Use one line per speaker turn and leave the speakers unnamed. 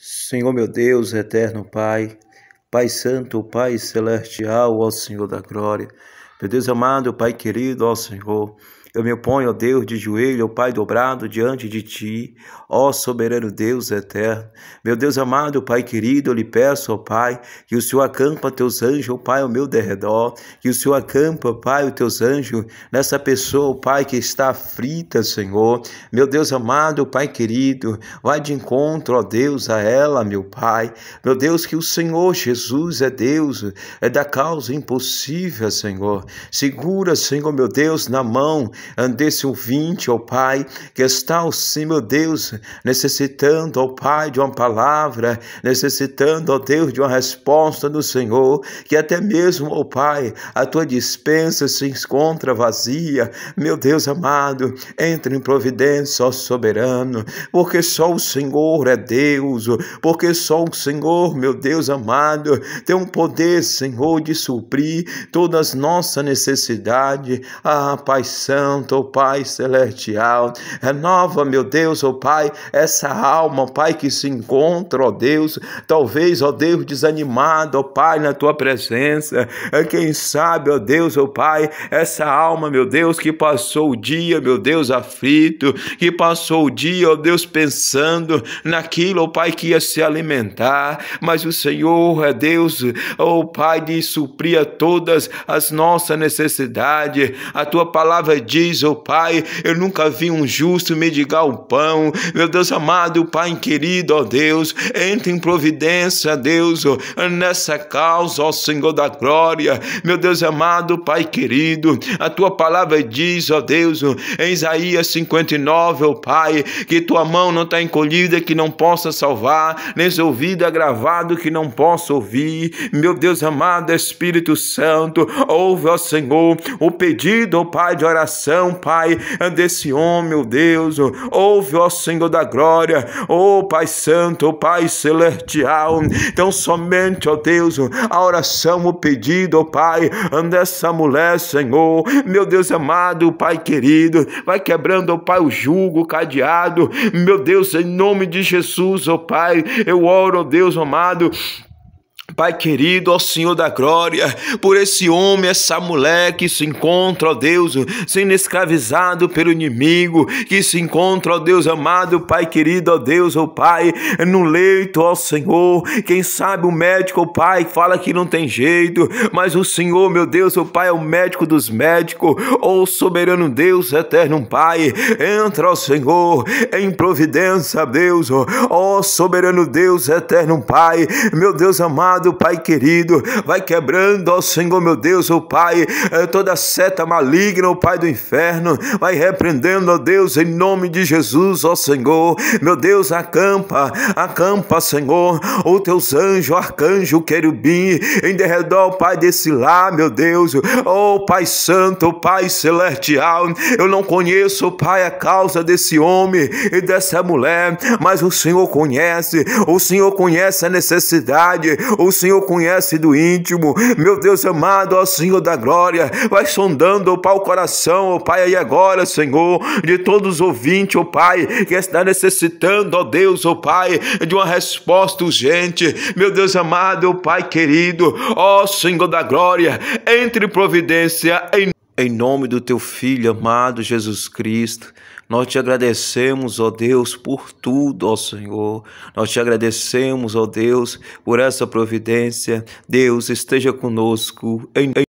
Senhor meu Deus, eterno Pai, Pai Santo, Pai Celestial, ó Senhor da Glória, meu Deus amado, Pai querido, ó Senhor, eu me oponho, ó Deus, de joelho, ó Pai dobrado diante de Ti, ó soberano Deus eterno. Meu Deus amado, Pai querido, eu lhe peço, ó Pai, que o Senhor acampa teus anjos, ó Pai, ao meu derredor, que o Senhor acampa, Pai, os teus anjos nessa pessoa, ó Pai, que está aflita, Senhor. Meu Deus amado, Pai querido, vai de encontro, ó Deus, a ela, meu Pai. Meu Deus, que o Senhor Jesus é Deus, é da causa impossível, Senhor. Segura, Senhor, meu Deus, na mão desse ouvinte, ó oh Pai, que está, ao sim, meu Deus, necessitando, ó oh Pai, de uma palavra, necessitando, ó Deus, de uma resposta do Senhor, que até mesmo, ó Pai, a tua dispensa se encontra vazia. Meu Deus amado, entre em providência, ó soberano, porque só o Senhor é Deus, porque só o Senhor, meu Deus amado, tem um poder, Senhor, de suprir todas as nossas necessidades. Ah, paixão. Santo, ó Pai Celestial. Renova, é meu Deus, ó Pai, essa alma, ó Pai, que se encontra, ó Deus, talvez, ó Deus, desanimada, ó Pai, na tua presença. É quem sabe, ó Deus, ó Pai, essa alma, meu Deus, que passou o dia, meu Deus, aflito, que passou o dia, ó Deus, pensando naquilo, ó Pai, que ia se alimentar, mas o Senhor é Deus, ó Pai, de suprir a todas as nossas necessidades. A tua palavra diz diz, oh Pai, eu nunca vi um justo mendigar o pão. Meu Deus amado, Pai querido, ó oh Deus, entra em providência, Deus, nessa causa, ó Senhor da glória. Meu Deus amado, Pai querido, a tua palavra diz, ó Deus, em Isaías 59, ó Pai, que tua mão não está encolhida, que não possa salvar, nem seu ouvido agravado, que não possa ouvir. Meu Deus amado, Espírito Santo, ouve, ó Senhor, o pedido, ó Pai, de oração coração, Pai, desse homem, meu Deus. Ouve, ó Senhor da glória, ó Pai Santo, ó Pai Celestial. Então, somente, ó Deus, a oração, o pedido, ó Pai, dessa mulher, Senhor, meu Deus amado, Pai querido, vai quebrando, ó Pai, o jugo, o cadeado, meu Deus, em nome de Jesus, ó Pai, eu oro, ó Deus amado. Pai querido, ó Senhor da glória, por esse homem, essa mulher que se encontra, ó Deus, sendo escravizado pelo inimigo, que se encontra, ó Deus amado, Pai querido, ó Deus, ó Pai, no leito, ó Senhor. Quem sabe o médico, ó Pai, fala que não tem jeito, mas o Senhor, meu Deus, ó Pai, é o médico dos médicos, ó soberano Deus, eterno Pai, entra, ó Senhor, em providência, Deus, ó soberano Deus, eterno Pai, meu Deus amado amado Pai querido. Vai quebrando, ó Senhor meu Deus, ó Pai, eh, toda seta maligna, ó Pai do inferno. Vai repreendendo, ó Deus, em nome de Jesus, ó Senhor. Meu Deus, acampa, acampa, Senhor, os teus anjos, arcanjo, querubim, em derredor, Pai, desse lá meu Deus. Ó Pai Santo, Pai Celestial, eu não conheço, Pai, a causa desse homem e dessa mulher, mas o Senhor conhece, o Senhor conhece a necessidade, o o Senhor conhece do íntimo. Meu Deus amado, ó Senhor da glória, vai sondando, ó Pai, o coração, ó Pai, aí agora, Senhor, de todos os ouvintes, ó Pai, que está necessitando, ó Deus, ó Pai, de uma resposta urgente. Meu Deus amado, ó Pai querido, ó Senhor da glória, entre providência em em nome do teu filho amado Jesus Cristo, nós te agradecemos, ó Deus, por tudo, ó Senhor. Nós te agradecemos, ó Deus, por essa providência. Deus esteja conosco. Em